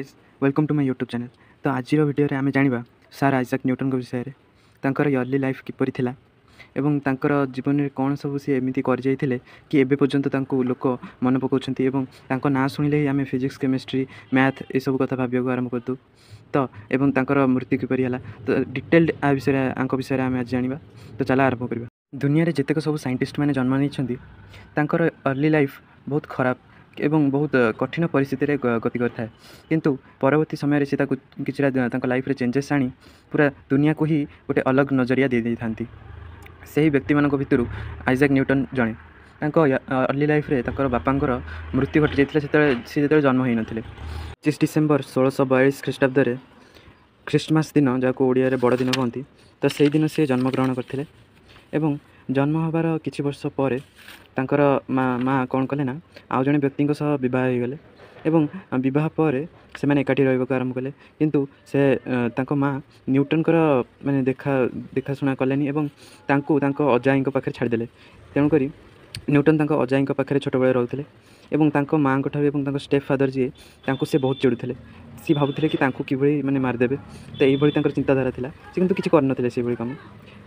S welcome to my YouTube channel ତ ଆଜିର ଭିଡ଼ିଓରେ ଆମେ ଜାଣିବା ସାର୍ ଆଇଜାକ୍ ନ୍ୟୁଟନ୍ଙ୍କ ବିଷୟରେ ତାଙ୍କର ୟର୍ଲି ଲାଇଫ୍ କିପରି ଥିଲା ଏବଂ ତାଙ୍କର ଜୀବନରେ କ'ଣ ସବୁ ସେ ଏମିତି କରିଯାଇଥିଲେ କି ଏବେ ପର୍ଯ୍ୟନ୍ତ ତାଙ୍କୁ ଲୋକ ମନେ ପକାଉଛନ୍ତି ଏବଂ ତାଙ୍କ ନାଁ ଶୁଣିଲେ ହିଁ ଆମେ ଫିଜିକ୍ସ କେମିଷ୍ଟ୍ରି ମ୍ୟାଥ୍ ଏସବୁ କଥା ଭାବିବାକୁ ଆରମ୍ଭ କରିଦେଉ ତ ଏବଂ ତାଙ୍କର ମୃତ୍ୟୁ କିପରି ହେଲା ତ ଡିଟେଲ୍ଡ ଆ ବିଷୟରେ ଆଙ୍କ ବିଷୟରେ ଆମେ ଆଜି ଜାଣିବା ତ ଚାଲ ଆରମ୍ଭ କରିବା ଦୁନିଆରେ ଯେତେକ ସବୁ ସାଇଣ୍ଟିଷ୍ଟମାନେ ଜନ୍ମ ନେଇଛନ୍ତି ତାଙ୍କର ଅର୍ଲି ଲାଇଫ୍ ବହୁତ ଖରାପ ଏବଂ ବହୁତ କଠିନ ପରିସ୍ଥିତିରେ ଗତି କରିଥାଏ କିନ୍ତୁ ପରବର୍ତ୍ତୀ ସମୟରେ ସେ ତାକୁ କିଛିଟା ତାଙ୍କ ଲାଇଫ୍ରେ ଚେଞ୍ଜେସ୍ ଆଣି ପୁରା ଦୁନିଆକୁ ହିଁ ଗୋଟେ ଅଲଗ ନଜରିଆ ଦେଇଦେଇଥାନ୍ତି ସେହି ବ୍ୟକ୍ତିମାନଙ୍କ ଭିତରୁ ଆଇଜାକ୍ ନ୍ୟୁଟନ୍ ଜଣେ ତାଙ୍କ ଅର୍ଲି ଲାଇଫ୍ରେ ତାଙ୍କର ବାପାଙ୍କର ମୃତ୍ୟୁ ଘଟିଯାଇଥିଲା ସେତେବେଳେ ସେ ଯେତେବେଳେ ଜନ୍ମ ହୋଇନଥିଲେ ପଚିଶ ଡିସେମ୍ବର ଷୋଳଶହ ବୟାଳିଶ ଖ୍ରୀଷ୍ଟାବ୍ଦରେ ଖ୍ରୀଷ୍ଟମାସ ଦିନ ଯାହାକୁ ଓଡ଼ିଆରେ ବଡ଼ଦିନ କହନ୍ତି ତ ସେହିଦିନ ସେ ଜନ୍ମଗ୍ରହଣ କରିଥିଲେ ଏବଂ ଜନ୍ମ ହେବାର କିଛି ବର୍ଷ ପରେ ତାଙ୍କର ମା' କ'ଣ କଲେ ନା ଆଉ ଜଣେ ବ୍ୟକ୍ତିଙ୍କ ସହ ବିବାହ ହୋଇଗଲେ ଏବଂ ବିବାହ ପରେ ସେମାନେ ଏକାଠି ରହିବାକୁ ଆରମ୍ଭ କଲେ କିନ୍ତୁ ସେ ତାଙ୍କ ମା' ନ୍ୟୁଟନ୍ଙ୍କର ମାନେ ଦେଖା ଦେଖାଶୁଣା କଲେନି ଏବଂ ତାଙ୍କୁ ତାଙ୍କ ଅଜାଙ୍କ ପାଖରେ ଛାଡ଼ିଦେଲେ ତେଣୁକରି ନ୍ୟୁଟନ୍ ତାଙ୍କ ଅଜାଇଙ୍କ ପାଖରେ ଛୋଟବେଳେ ରହୁଥିଲେ ଏବଂ ତାଙ୍କ ମାଆଙ୍କ ଠାରୁ ଏବଂ ତାଙ୍କ ଷ୍ଟେପ୍ ଫାଦର୍ ଯିଏ ତାଙ୍କୁ ସେ ବହୁତ ଚିଡ଼ୁଥିଲେ ସେ ଭାବୁଥିଲେ କି ତାଙ୍କୁ କିଭଳି ମାନେ ମାରିଦେବେ ତ ଏଇଭଳି ତାଙ୍କର ଚିନ୍ତାଧାରା ଥିଲା ସେ କିନ୍ତୁ କିଛି କରିନଥିଲେ ସେଇଭଳି କାମ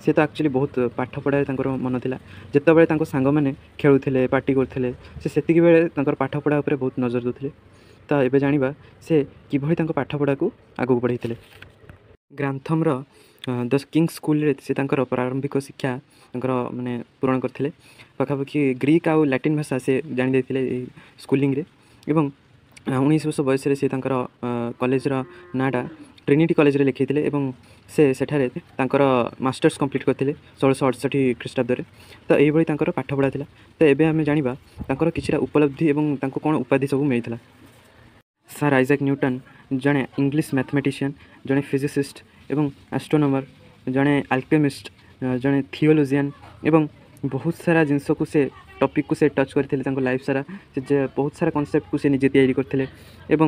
ସେ ତ ଆକ୍ଚୁଆଲି ବହୁତ ପାଠପଢ଼ାରେ ତାଙ୍କର ମନ ଥିଲା ଯେତେବେଳେ ତାଙ୍କ ସାଙ୍ଗମାନେ ଖେଳୁଥିଲେ ପାର୍ଟି କରୁଥିଲେ ସେ ସେତିକି ବେଳେ ତାଙ୍କର ପାଠପଢ଼ା ଉପରେ ବହୁତ ନଜର ଦେଉଥିଲେ ତ ଏବେ ଜାଣିବା ସେ କିଭଳି ତାଙ୍କ ପାଠପଢ଼ାକୁ ଆଗକୁ ବଢ଼େଇଥିଲେ ଗ୍ରାନ୍ଥମ୍ର ଦ କିଙ୍ଗ୍ ସ୍କୁଲ୍ରେ ସେ ତାଙ୍କର ପ୍ରାରମ୍ଭିକ ଶିକ୍ଷା ତାଙ୍କର ମାନେ ପୂରଣ କରିଥିଲେ ପାଖାପାଖି ଗ୍ରୀକ୍ ଆଉ ଲାଟିନ୍ ଭାଷା ସେ ଜାଣିଯାଇଥିଲେ ଏଇ ସ୍କୁଲିଂରେ ଏବଂ ଉଣେଇଶ ବର୍ଷ ବୟସରେ ସେ ତାଙ୍କର କଲେଜର ନାଁଟା ଟ୍ରିନିଟି କଲେଜରେ ଲେଖିଥିଲେ ଏବଂ ସେ ସେଠାରେ ତାଙ୍କର ମାଷ୍ଟର୍ସ କମ୍ପ୍ଲିଟ୍ କରିଥିଲେ ଷୋଳଶହ ଅଠଷଠି ଖ୍ରୀଷ୍ଟାବ୍ଦରେ ତ ଏଇଭଳି ତାଙ୍କର ପାଠପଢ଼ା ଥିଲା ତ ଏବେ ଆମେ ଜାଣିବା ତାଙ୍କର କିଛିଟା ଉପଲବ୍ଧି ଏବଂ ତାଙ୍କୁ କ'ଣ ଉପାଧି ସବୁ ମିଳିଥିଲା ସାର୍ ଆଇଜାକ୍ ନ୍ୟୁଟନ୍ ଜଣେ ଇଂଲିଶ ମ୍ୟାଥମେଟିସିଆନ୍ ଜଣେ ଫିଜିସିଷ୍ଟ ଏବଂ ଆଷ୍ଟ୍ରୋନୋମର୍ ଜଣେ ଆଲକେମିଷ୍ଟ ଜଣେ ଥିଓଲୋଜିଆନ୍ ଏବଂ ବହୁତ ସାରା ଜିନିଷକୁ ସେ ଟପିକ୍କୁ ସେ ଟଚ୍ କରିଥିଲେ ତାଙ୍କ ଲାଇଫ୍ ସାରା ସେ ବହୁତ ସାରା କନସେପ୍ଟକୁ ସେ ନିଜେ ତିଆରି କରିଥିଲେ ଏବଂ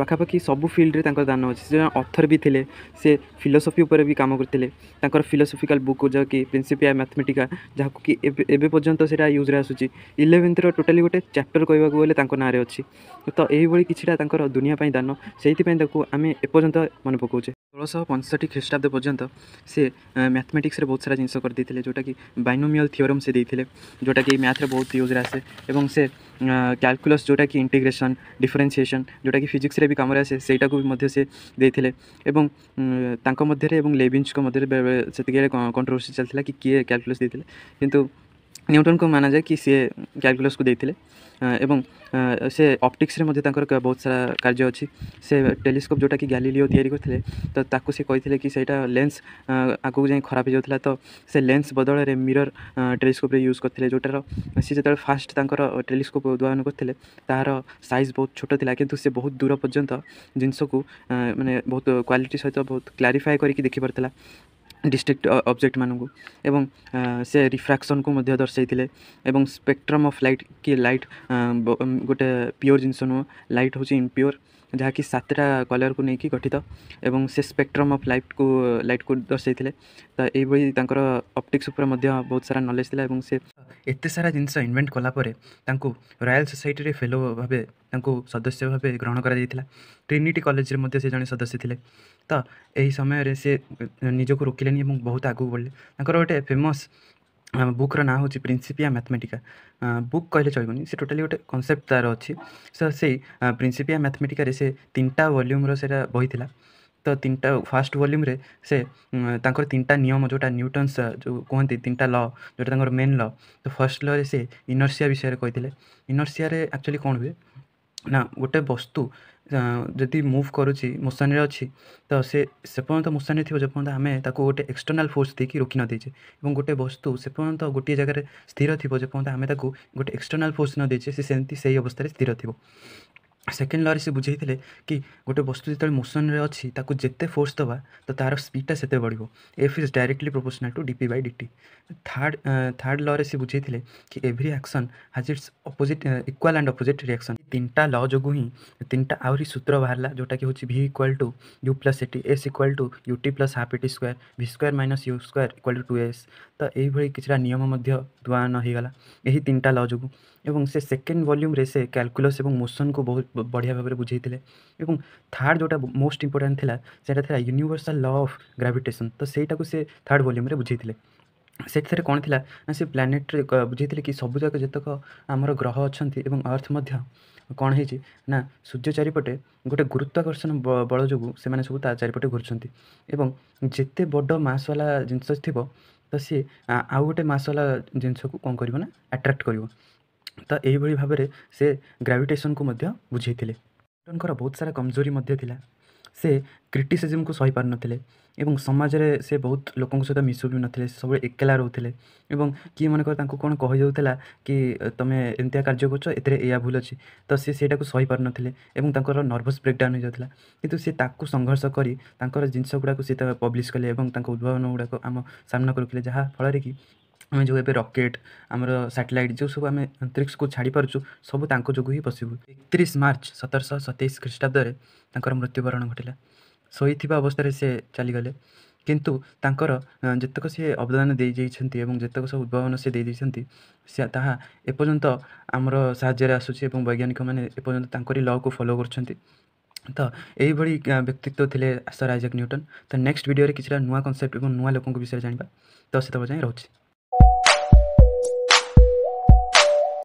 ପାଖାପାଖି ସବୁ ଫିଲ୍ଡରେ ତାଙ୍କର ଦାନ ଅଛି ସେ ଜଣେ ଅଥର୍ ବି ଥିଲେ ସେ ଫିଲୋସଫି ଉପରେ ବି କାମ କରିଥିଲେ ତାଙ୍କର ଫିଲୋସଫିକାଲ ବୁକ୍ ଯାହାକି ପ୍ରିନ୍ସିପିଆ ମ୍ୟାଥମେଟିକା ଯାହାକୁ କି ଏବେ ଏବେ ପର୍ଯ୍ୟନ୍ତ ସେଇଟା ୟୁଜ୍ରେ ଆସୁଛି ଇଲେଭେନ୍ଥର ଟୋଟାଲି ଗୋଟେ ଚାପ୍ଟର କହିବାକୁ ଗଲେ ତାଙ୍କ ନାଁରେ ଅଛି ତ ଏହିଭଳି କିଛିଟା ତାଙ୍କର ଦୁନିଆ ପାଇଁ ଦାନ ସେଇଥିପାଇଁ ତାକୁ ଆମେ ଏପର୍ଯ୍ୟନ୍ତ ମନେ ପକାଉଛେ ষোলশহ পঁয়ষঠি খ্রিস্টাব্দ পর্যন্ত সে ম্যাথমেটিক্সরে বহুত সারা জিনিস করে যেটাকি বাইনোমিয়াল থিওরম সে দিয়ে যেটাকি ম্যাথরে বহুত ইউজরে আসে এবং সে ক্যালকুলস যেটাকি ইন্টিগ্রেসন ডিফরেনসিয়েসন যেটাকি ফিজিক্সরে বি কামরে আসে সেইটাকে মধ্যে সে দিয়ে এবং তাঙ্ক মধ্যে এবং লেবিন্সক মধ্যে সেতিকে কন্ট্রোভার্সি চালিয়ে কি কিয়ে ক্যালকুলস দিয়ে কিন্তু ନ୍ୟୁଟନ୍କୁ ମନାଯାଏ କି ସିଏ କ୍ୟାଲକୁଲସ୍କୁ ଦେଇଥିଲେ ଏବଂ ସେ ଅପ୍ଟିକ୍ସରେ ମଧ୍ୟ ତାଙ୍କର ବହୁତ ସାରା କାର୍ଯ୍ୟ ଅଛି ସେ ଟେଲିସ୍କୋପ୍ ଯେଉଁଟାକି ଗ୍ୟାଲିଲିଓ ତିଆରି କରିଥିଲେ ତ ତାକୁ ସେ କହିଥିଲେ କି ସେଇଟା ଲେନ୍ସ ଆଗକୁ ଯାଇ ଖରାପ ହେଇଯାଉଥିଲା ତ ସେ ଲେନ୍ସ ବଦଳରେ ମିରର୍ ଟେଲିସ୍କୋପ୍ରେ ୟୁଜ୍ କରିଥିଲେ ଯେଉଁଟାର ସେ ଯେତେବେଳେ ଫାଷ୍ଟ ତାଙ୍କର ଟେଲିସ୍କୋପ୍ ଉଦ୍ଭାବନ କରିଥିଲେ ତାହାର ସାଇଜ୍ ବହୁତ ଛୋଟ ଥିଲା କିନ୍ତୁ ସେ ବହୁତ ଦୂର ପର୍ଯ୍ୟନ୍ତ ଜିନିଷକୁ ମାନେ ବହୁତ କ୍ୱାଲିଟି ସହିତ ବହୁତ କ୍ଲାରିଫାଏ କରିକି ଦେଖିପାରୁଥିଲା ଡିଷ୍ଟ୍ରିକ୍ଟ ଅବଜେକ୍ଟମାନଙ୍କୁ ଏବଂ ସେ ରିଫ୍ରାକ୍ସନ୍କୁ ମଧ୍ୟ ଦର୍ଶାଇଥିଲେ ଏବଂ ସ୍ପେକ୍ଟ୍ରମ୍ ଅଫ୍ ଲାଇଟ୍ କି ଲାଇଟ୍ ଗୋଟେ ପିଓର୍ ଜିନିଷ ନୁହଁ ଲାଇଟ୍ ହେଉଛି ଇମ୍ପିଓର୍ ଯାହାକି ସାତଟା କଲର୍କୁ ନେଇକି ଗଠିତ ଏବଂ ସେ ସ୍ପେକ୍ଟ୍ରମ୍ ଅଫ୍ ଲାଇଟ୍କୁ ଲାଇଟ୍କୁ ଦର୍ଶାଇଥିଲେ ତ ଏଇଭଳି ତାଙ୍କର ଅପ୍ଟିକ୍ସ ଉପରେ ମଧ୍ୟ ବହୁତ ସାରା ନଲେଜ୍ ଥିଲା ଏବଂ ସେ ଏତେ ସାରା ଜିନିଷ ଇନଭେଣ୍ଟ କଲା ପରେ ତାଙ୍କୁ ରୟାଲ ସୋସାଇଟିରେ ଫେଲୋ ଭାବେ ତାଙ୍କୁ ସଦସ୍ୟ ଭାବେ ଗ୍ରହଣ କରାଯାଇଥିଲା ଟ୍ରିନିଟି କଲେଜରେ ମଧ୍ୟ ସେ ଜଣେ ସଦସ୍ୟ ଥିଲେ ତ ଏହି ସମୟରେ ସେ ନିଜକୁ ରୋକିଲେନି ଏବଂ ବହୁତ ଆଗକୁ ବଢ଼ିଲେ ତାଙ୍କର ଗୋଟେ ଫେମସ୍ ବୁକ୍ର ନାଁ ହେଉଛି ପ୍ରିନ୍ସିପିଆ ମ୍ୟାଥମେଟିକା ବୁକ୍ କହିଲେ ଚଳିବନି ସେ ଟୋଟାଲି ଗୋଟେ କନସେପ୍ଟ ତା'ର ଅଛି ସ ସେଇ ପ୍ରିନ୍ସିପିଆ ମ୍ୟାଥମେଟିକାରେ ସେ ତିନିଟା ଭଲ୍ୟୁମ୍ର ସେଇଟା ବହି ଥିଲା ତ ତିନିଟା ଫାଷ୍ଟ ଭଲ୍ୟୁମ୍ରେ ସେ ତାଙ୍କର ତିନିଟା ନିୟମ ଯେଉଁଟା ନ୍ୟୁଟନ୍ସ ଯେଉଁ କୁହନ୍ତି ତିନିଟା ଲ ଯେଉଁଟା ତାଙ୍କର ମେନ୍ ଲ ତ ଫାର୍ଷ୍ଟ ଲରେ ସେ ଇନର୍ସିଆ ବିଷୟରେ କହିଥିଲେ ଇନର୍ସିଆରେ ଆକ୍ଚୁଆଲି କ'ଣ ହୁଏ ନା ଗୋଟେ ବସ୍ତୁ ଯଦି ମୁଭ୍ କରୁଛି ମୋସନ୍ରେ ଅଛି ତ ସେ ସେ ପର୍ଯ୍ୟନ୍ତ ମୋସନ୍ରେ ଥିବ ଯେ ପର୍ଯ୍ୟନ୍ତ ଆମେ ତାକୁ ଗୋଟେ ଏକ୍ସଟର୍ନାଲ୍ ଫୋର୍ସ ଦେଇକି ରୋକି ନ ଦେଇଛେ ଏବଂ ଗୋଟେ ବସ୍ତୁ ସେ ପର୍ଯ୍ୟନ୍ତ ଗୋଟିଏ ଜାଗାରେ ସ୍ଥିର ଥିବ ଯେପର୍ଯ୍ୟନ୍ତ ଆମେ ତାକୁ ଗୋଟେ ଏକ୍ସଟର୍ନାଲ୍ ଫୋର୍ସ ନ ଦେଇଛେ ସେ ସେମିତି ସେଇ ଅବସ୍ଥାରେ ସ୍ଥିର ଥିବ सेकेंड लॉ से बुझे कि गोटे वस्तु जो मोशन में अच्छी जिते फोर्स दबा तो तार स्पीडा से बढ़ो F is directly proportional to DP by D third third law से बुझे कि every action has its opposite equal and opposite reaction तीन टा ल जो ही तीन टा आ सूत्र बाहर जोटा कि हूँ V equal to U plus A T S equal to U T plus half A T square V square minus U square equal to two S तो यही किसी नियम द्वारा यही तीन टा ल जो এবং ସେ ସେକେଣ୍ଡ ଭଲ୍ୟୁମ୍ରେ ସେ କ୍ୟାଲକୁଲସ୍ ଏବଂ ମୋସନ୍କୁ ବହୁତ ବଢ଼ିଆ ଭାବରେ ବୁଝେଇଥିଲେ ଏବଂ ଥାର୍ଡ଼ ଯେଉଁଟା ମୋଷ୍ଟ ଇମ୍ପୋର୍ଟାଣ୍ଟ ଥିଲା ସେଇଟା ଥିଲା ୟୁନିଭର୍ସାଲ୍ ଲ ଅଫ୍ ଗ୍ରାଭିଟେସନ୍ ତ ସେଇଟାକୁ ସେ ଥାର୍ଡ଼ ଭଲ୍ୟୁମ୍ରେ ବୁଝେଇଥିଲେ ସେଥିରେ କ'ଣ ଥିଲା ନା ସେ ପ୍ଲାନେଟ୍ରେ ବୁଝେଇଥିଲେ କି ସବୁଯାକ ଯେତେକ ଆମର ଗ୍ରହ ଅଛନ୍ତି ଏବଂ ଆର୍ଥ ମଧ୍ୟ କ'ଣ ହେଇଛି ନା ସୂର୍ଯ୍ୟ ଚାରିପଟେ ଗୋଟେ ଗୁରୁତ୍ୱାକର୍ଷଣ ବଳ ଯୋଗୁଁ ସେମାନେ ସବୁ ତା ଚାରିପଟେ ଘୁରୁଛନ୍ତି ଏବଂ ଯେତେ ବଡ଼ ମାସ୍ ବାଲା ଜିନିଷ ଥିବ ତ ସିଏ ଆଉ ଗୋଟେ ମାସ୍ ବାଲା ଜିନିଷକୁ କ'ଣ କରିବ ନା ଆଟ୍ରାକ୍ଟ କରିବ ତ ଏହିଭଳି ଭାବରେ ସେ ଗ୍ରାଭିଟେସନ୍କୁ ମଧ୍ୟ ବୁଝେଇଥିଲେ ନ୍ୟୁଟନ୍ଙ୍କର ବହୁତ ସାରା କମଜୋରୀ ମଧ୍ୟ ଥିଲା ସେ କ୍ରିଟିସିଜିମ୍କୁ ସହିପାରୁନଥିଲେ ଏବଂ ସମାଜରେ ସେ ବହୁତ ଲୋକଙ୍କ ସହିତ ମିଶୁ ବି ନଥିଲେ ସବୁବେଳେ ଏକେଲା ରହୁଥିଲେ ଏବଂ କିଏ ମନେକର ତାଙ୍କୁ କ'ଣ କହିଯାଉଥିଲା କି ତୁମେ ଏମିତିଆ କାର୍ଯ୍ୟ କରୁଛ ଏଥିରେ ଏଇଆ ଭୁଲ ଅଛି ତ ସେ ସେଇଟାକୁ ସହିପାରୁନଥିଲେ ଏବଂ ତାଙ୍କର ନର୍ଭସ୍ ବ୍ରେକ୍ଡାଉନ୍ ହୋଇଯାଉଥିଲା କିନ୍ତୁ ସେ ତାକୁ ସଂଘର୍ଷ କରି ତାଙ୍କର ଜିନିଷ ଗୁଡ଼ାକୁ ସେ ପବ୍ଲିଶ୍ କଲେ ଏବଂ ତାଙ୍କ ଉଦ୍ଭାବନ ଗୁଡ଼ାକ ଆମ ସାମ୍ନାକୁ ରଖିଲେ ଯାହାଫଳରେ କି ଆମେ ଯେଉଁ ଏବେ ରକେଟ୍ ଆମର ସାଟେଲାଇଟ୍ ଯେଉଁ ସବୁ ଆମେ ଅନ୍ତରୀକ୍ଷକୁ ଛାଡ଼ିପାରୁଛୁ ସବୁ ତାଙ୍କ ଯୋଗୁଁ ହିଁ ପସିବୁଲ୍ ଏକତିରିଶ ମାର୍ଚ୍ଚ ସତରଶହ ସତେଇଶ ଖ୍ରୀଷ୍ଟାବ୍ଦରେ ତାଙ୍କର ମୃତ୍ୟୁବରଣ ଘଟିଲା ଶୋଇଥିବା ଅବସ୍ଥାରେ ସେ ଚାଲିଗଲେ କିନ୍ତୁ ତାଙ୍କର ଯେତେକ ସିଏ ଅବଦାନ ଦେଇଯାଇଛନ୍ତି ଏବଂ ଯେତେକ ସବୁ ଉଦ୍ଭାବନ ସେ ଦେଇଦେଇଛନ୍ତି ସେ ତାହା ଏପର୍ଯ୍ୟନ୍ତ ଆମର ସାହାଯ୍ୟରେ ଆସୁଛି ଏବଂ ବୈଜ୍ଞାନିକମାନେ ଏପର୍ଯ୍ୟନ୍ତ ତାଙ୍କରି ଲ'କୁ ଫଲୋ କରୁଛନ୍ତି ତ ଏଇଭଳି ବ୍ୟକ୍ତିତ୍ୱ ଥିଲେ ସର୍ ଆଇଜାକ୍ ନ୍ୟୁଟନ୍ ତ ନେକ୍ସଟ ଭିଡ଼ିଓରେ କିଛିଟା ନୂଆ କନସେପ୍ଟ ଏବଂ ନୂଆ ଲୋକଙ୍କ ବିଷୟରେ ଜାଣିବା ତ ସେତେବେଳେ ଯାଏଁ ରହୁଛି